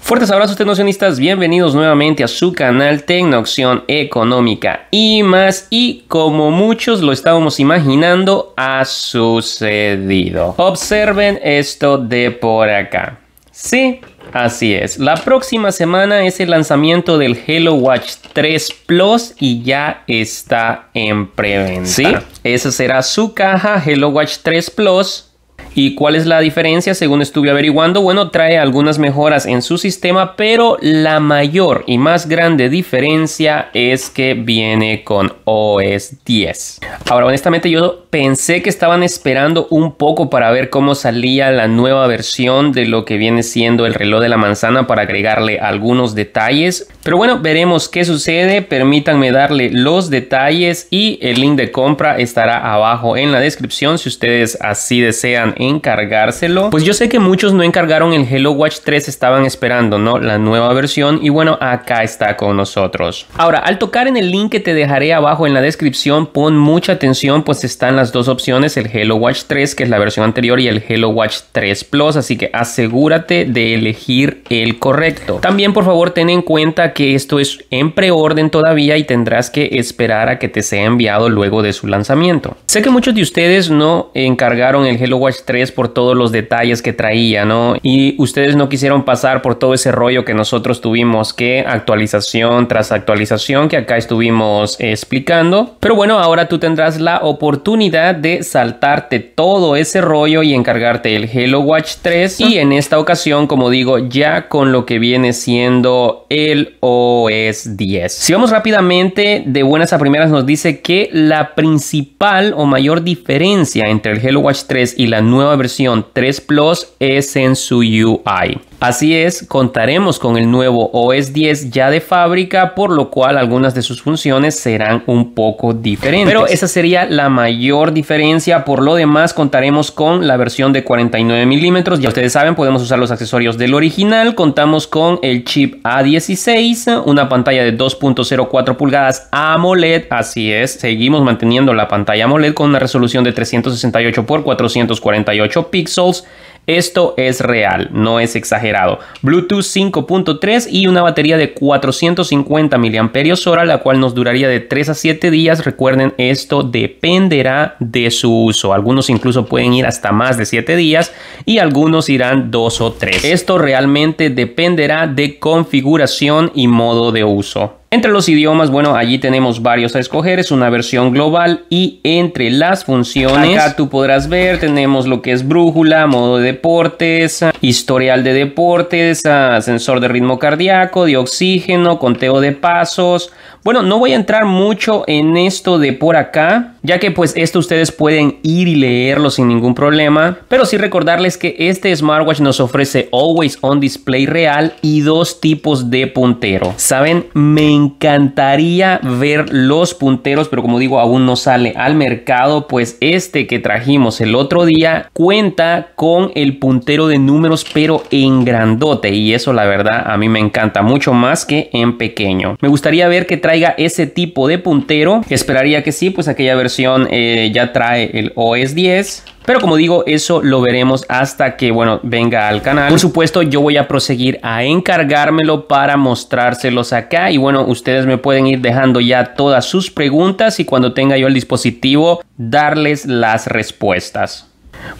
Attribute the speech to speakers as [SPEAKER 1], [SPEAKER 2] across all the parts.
[SPEAKER 1] Fuertes abrazos tecnocionistas, bienvenidos nuevamente a su canal Tecnoción Económica y más y como muchos lo estábamos imaginando ha sucedido. Observen esto de por acá. Sí, así es. La próxima semana es el lanzamiento del Hello Watch 3 Plus y ya está en preventa. Sí, esa será su caja Hello Watch 3 Plus ¿Y cuál es la diferencia? Según estuve averiguando, bueno, trae algunas mejoras en su sistema, pero la mayor y más grande diferencia es que viene con OS 10. Ahora, honestamente, yo pensé que estaban esperando un poco para ver cómo salía la nueva versión de lo que viene siendo el reloj de la manzana para agregarle algunos detalles. Pero bueno, veremos qué sucede. Permítanme darle los detalles y el link de compra estará abajo en la descripción si ustedes así desean encargárselo. Pues yo sé que muchos no encargaron el Hello Watch 3, estaban esperando, ¿no? La nueva versión y bueno, acá está con nosotros. Ahora, al tocar en el link que te dejaré abajo en la descripción, pon mucha atención pues están las dos opciones, el Hello Watch 3 que es la versión anterior y el Hello Watch 3 Plus, así que asegúrate de elegir el correcto. También por favor ten en cuenta que esto es en preorden todavía y tendrás que esperar a que te sea enviado luego de su lanzamiento. Sé que muchos de ustedes no encargaron el Hello Watch 3 por todos los detalles que traía, ¿no? Y ustedes no quisieron pasar por todo ese rollo que nosotros tuvimos, que actualización tras actualización que acá estuvimos explicando. Pero bueno, ahora tú tendrás la oportunidad de saltarte todo ese rollo y encargarte el Hello Watch 3 y en esta ocasión, como digo, ya con lo que viene siendo el OS 10. Si vamos rápidamente, de buenas a primeras nos dice que la principal o mayor diferencia entre el Hello Watch 3 y la nueva nueva versión 3 Plus es en su UI. Así es, contaremos con el nuevo OS 10 ya de fábrica, por lo cual algunas de sus funciones serán un poco diferentes. Pero esa sería la mayor diferencia. Por lo demás, contaremos con la versión de 49 milímetros. Ya ustedes saben, podemos usar los accesorios del original. Contamos con el chip A16, una pantalla de 2.04 pulgadas AMOLED. Así es, seguimos manteniendo la pantalla AMOLED con una resolución de 368 x 448 píxeles esto es real, no es exagerado. Bluetooth 5.3 y una batería de 450 mAh, la cual nos duraría de 3 a 7 días. Recuerden, esto dependerá de su uso. Algunos incluso pueden ir hasta más de 7 días y algunos irán 2 o 3. Esto realmente dependerá de configuración y modo de uso. Entre los idiomas, bueno, allí tenemos varios a escoger, es una versión global y entre las funciones, acá tú podrás ver, tenemos lo que es brújula, modo de deportes, historial de deportes, ah, sensor de ritmo cardíaco, de oxígeno, conteo de pasos, bueno, no voy a entrar mucho en esto de por acá, ya que pues esto ustedes pueden ir y leerlo sin ningún problema, pero sí recordarles que este smartwatch nos ofrece Always On Display real y dos tipos de puntero. Saben, me encantaría ver los punteros, pero como digo, aún no sale al mercado, pues este que trajimos el otro día cuenta con el puntero de números, pero en grandote, y eso la verdad a mí me encanta mucho más que en pequeño. Me gustaría ver que trae traiga ese tipo de puntero. Esperaría que sí, pues aquella versión eh, ya trae el OS 10. Pero como digo, eso lo veremos hasta que, bueno, venga al canal. Por supuesto, yo voy a proseguir a encargármelo para mostrárselos acá. Y bueno, ustedes me pueden ir dejando ya todas sus preguntas y cuando tenga yo el dispositivo, darles las respuestas.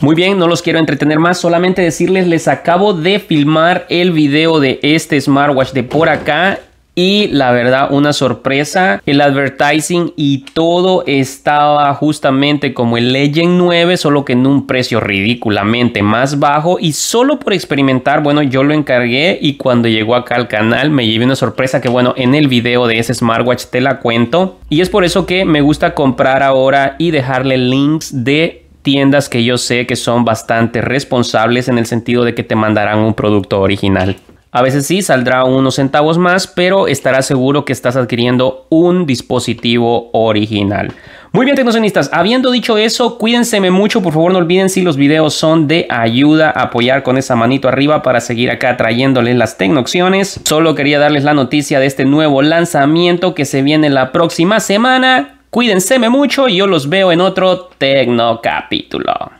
[SPEAKER 1] Muy bien, no los quiero entretener más, solamente decirles, les acabo de filmar el video de este smartwatch de por acá y la verdad una sorpresa el advertising y todo estaba justamente como el Legend 9 solo que en un precio ridículamente más bajo y solo por experimentar bueno yo lo encargué y cuando llegó acá al canal me llevé una sorpresa que bueno en el video de ese smartwatch te la cuento y es por eso que me gusta comprar ahora y dejarle links de tiendas que yo sé que son bastante responsables en el sentido de que te mandarán un producto original. A veces sí, saldrá unos centavos más, pero estarás seguro que estás adquiriendo un dispositivo original. Muy bien, tecnocionistas, habiendo dicho eso, cuídenseme mucho, por favor no olviden si los videos son de ayuda, apoyar con esa manito arriba para seguir acá trayéndoles las tecnocciones. Solo quería darles la noticia de este nuevo lanzamiento que se viene la próxima semana. Cuídenseme mucho y yo los veo en otro tecnocapítulo.